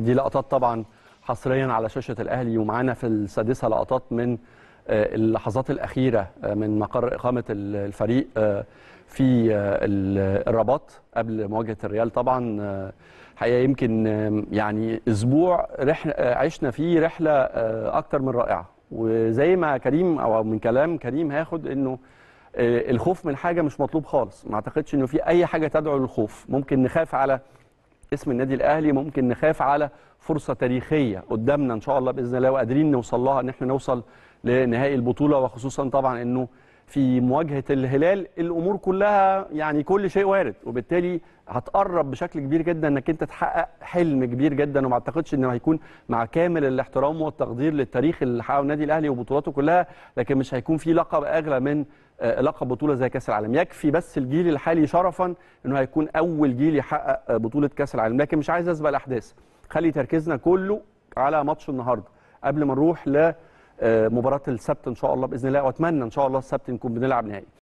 دي لقطات طبعا حصريا على شاشه الاهلي ومعانا في السادسه لقطات من آه، اللحظات الاخيره آه، من مقر اقامه الفريق آه، في الرباط قبل مواجهه الريال طبعا حقيقه يمكن يعني اسبوع عشنا فيه رحله اكثر من رائعه وزي ما كريم او من كلام كريم هاخد انه الخوف من حاجه مش مطلوب خالص ما اعتقدش انه في اي حاجه تدعو للخوف ممكن نخاف على اسم النادي الاهلي ممكن نخاف على فرصه تاريخيه قدامنا ان شاء الله باذن الله وقادرين نوصل لها ان احنا نوصل لنهائي البطوله وخصوصا طبعا انه في مواجهه الهلال الامور كلها يعني كل شيء وارد وبالتالي هتقرب بشكل كبير جدا انك انت تحقق حلم كبير جدا وما اعتقدش انه هيكون مع كامل الاحترام والتقدير للتاريخ اللي حققه النادي الاهلي وبطولاته كلها لكن مش هيكون في لقب اغلى من آه، لقب بطوله زي كاس العالم يكفي بس الجيل الحالي شرفا انه هيكون اول جيل يحقق آه، بطوله كاس العالم لكن مش عايز اسبق الاحداث خلي تركيزنا كله على ماتش النهارده قبل ما نروح لمباراه آه، السبت ان شاء الله باذن الله واتمنى ان شاء الله السبت نكون بنلعب نهائي